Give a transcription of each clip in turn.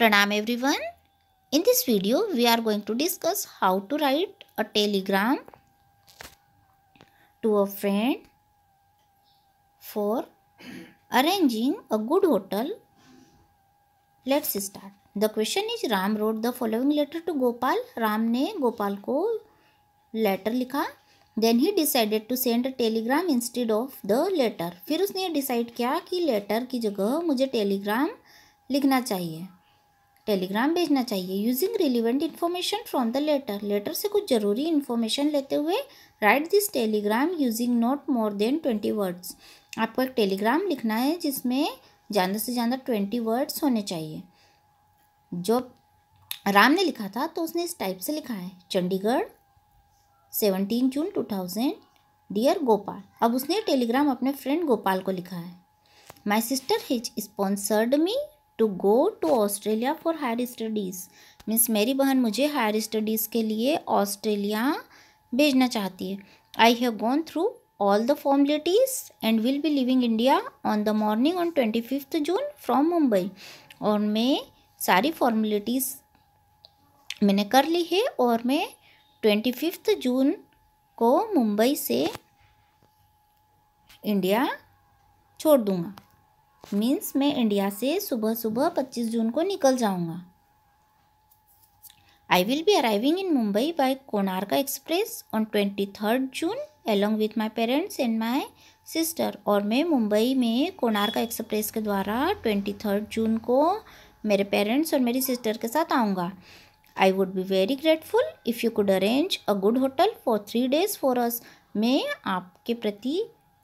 Pranam everyone. In this video, we are going to discuss how to write a telegram to a friend for arranging a good hotel. Let's start. The question is Ram wrote the following letter to Gopal. Ram ने गोपाल को letter लिखा then he decided to send telegram instead of the letter फिर उसने decide किया कि letter की जगह मुझे टेलीग्राम लिखना चाहिए टेलीग्राम भेजना चाहिए using relevant information from the letter letter से कुछ ज़रूरी इन्फॉर्मेशन लेते हुए write this telegram using not more than twenty words आपको एक टेलीग्राम लिखना है जिसमें ज़्यादा से ज़्यादा ट्वेंटी वर्ड्स होने चाहिए जो राम ने लिखा था तो उसने इस टाइप से लिखा है Chandigarh seventeen June two thousand dear Gopal अब उसने टेलीग्राम अपने फ्रेंड गोपाल को लिखा है my sister has sponsored me to go to Australia for higher studies means मेरी बहन मुझे हायर स्टडीज़ के लिए ऑस्ट्रेलिया भेजना चाहती है I have gone through all the formalities and will be leaving India on the morning on twenty fifth June from Mumbai और मैं सारी फॉर्मेलिटीज़ मैंने कर ली है और मैं ट्वेंटी फिफ्थ जून को मुंबई से इंडिया छोड़ दूँगा मीन्स मैं इंडिया से सुबह सुबह पच्चीस जून को निकल जाऊँगा I will be arriving in Mumbai by Konark express on twenty third June along with my parents and my sister और मैं मुंबई में कोणार्का एक्सप्रेस के द्वारा ट्वेंटी थर्ड जून को मेरे पेरेंट्स और मेरी सिस्टर के साथ आऊँगा I would be very grateful if you could arrange a good hotel for three days for us मैं आपके प्रति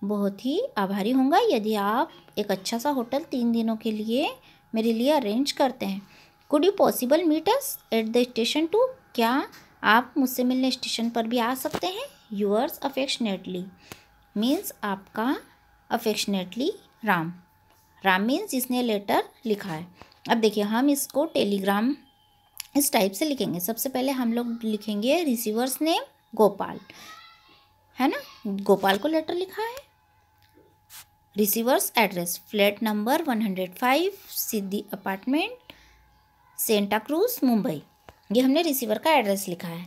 बहुत ही आभारी होंगा यदि आप एक अच्छा सा होटल तीन दिनों के लिए मेरे लिए अरेंज करते हैं could you possible meet us at the station too क्या आप मुझसे मिलने स्टेशन पर भी आ सकते हैं यूअर्स अफेक्शनेटली मीन्स आपका अफेक्शनेटली राम राम मीन्स जिसने लेटर लिखा है अब देखिए हम इसको टेलीग्राम इस टाइप से लिखेंगे सबसे पहले हम लोग लिखेंगे रिसीवर्स नेम गोपाल है ना गोपाल को लेटर लिखा है receiver's address flat number 105 Siddhi apartment Santa Cruz Mumbai ये हमने रिसीवर का एड्रेस लिखा है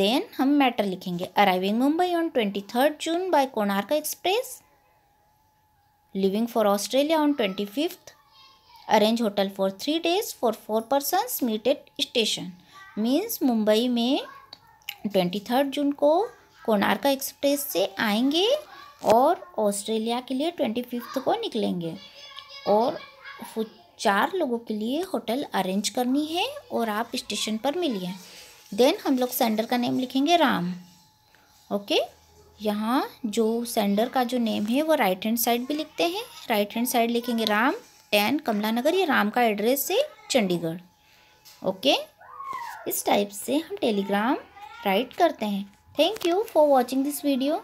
देन हम मैटर लिखेंगे arriving Mumbai on twenty third June by Konark express leaving for Australia on twenty fifth arrange hotel for three days for four person meet at station means Mumbai में twenty third जून को Konark express से आएंगे और Australia के लिए twenty fifth को निकलेंगे और चार लोगों के लिए होटल अरेंज करनी है और आप स्टेशन पर मिलिए देन हम लोग सेंडर का नेम लिखेंगे राम ओके यहाँ जो सेंडर का जो नेम है वो राइट हैंड साइड भी लिखते हैं राइट हैंड साइड लिखेंगे राम टेन कमला नगर ये राम का एड्रेस है चंडीगढ़ ओके इस टाइप से हम टेलीग्राम राइट करते हैं thank you for watching this video